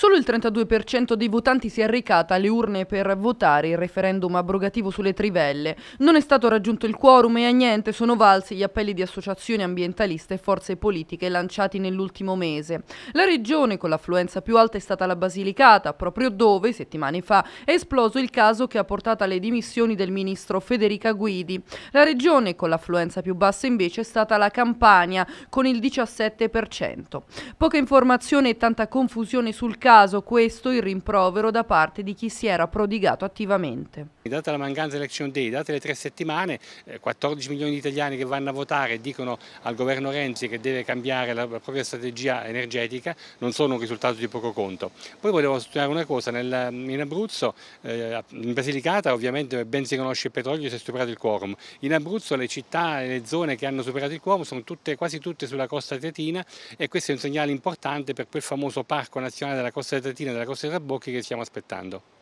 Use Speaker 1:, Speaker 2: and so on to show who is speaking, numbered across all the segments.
Speaker 1: Solo il 32% dei votanti si è recata alle urne per votare il referendum abrogativo sulle trivelle. Non è stato raggiunto il quorum e a niente sono valsi gli appelli di associazioni ambientaliste e forze politiche lanciati nell'ultimo mese. La regione con l'affluenza più alta è stata la Basilicata, proprio dove, settimane fa, è esploso il caso che ha portato alle dimissioni del ministro Federica Guidi. La regione con l'affluenza più bassa invece è stata la Campania, con il 17%. Poca informazione e tanta confusione sul caso caso questo il rimprovero da parte di chi si era prodigato attivamente.
Speaker 2: Data la mancanza dell'election day, date le tre settimane, 14 eh, milioni di italiani che vanno a votare e dicono al governo Renzi che deve cambiare la propria strategia energetica, non sono un risultato di poco conto. Poi volevo sottolineare una cosa, nel, in Abruzzo, eh, in Basilicata ovviamente ben si conosce il petrolio si è superato il quorum, in Abruzzo le città e le zone che hanno superato il quorum sono tutte, quasi tutte sulla costa teatina e questo è un segnale importante per quel famoso parco nazionale della costa costretta Tina e della costretta Bocchi che stiamo aspettando.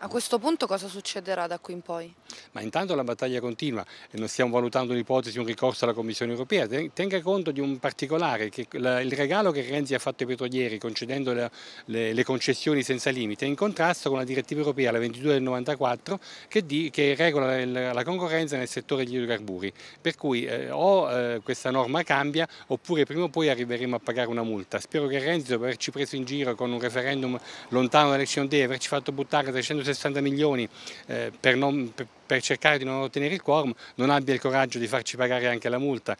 Speaker 1: A questo punto cosa succederà da qui in poi?
Speaker 2: Ma intanto la battaglia continua e non stiamo valutando l'ipotesi di un ricorso alla Commissione europea. Tenga conto di un particolare, che il regalo che Renzi ha fatto ai petrolieri concedendo le, le, le concessioni senza limite è in contrasto con la direttiva europea, la 22 del 94, che, di, che regola la, concorrenza nel settore degli idrocarburi. Per cui eh, o eh, questa norma cambia oppure prima o poi arriveremo a pagare una multa. Spero che Renzi, dopo averci preso in giro con un referendum lontano dalle elezioni, averci fatto buttare 360 160 milioni eh, per, non, per, per cercare di non ottenere il quorum non abbia il coraggio di farci pagare anche la multa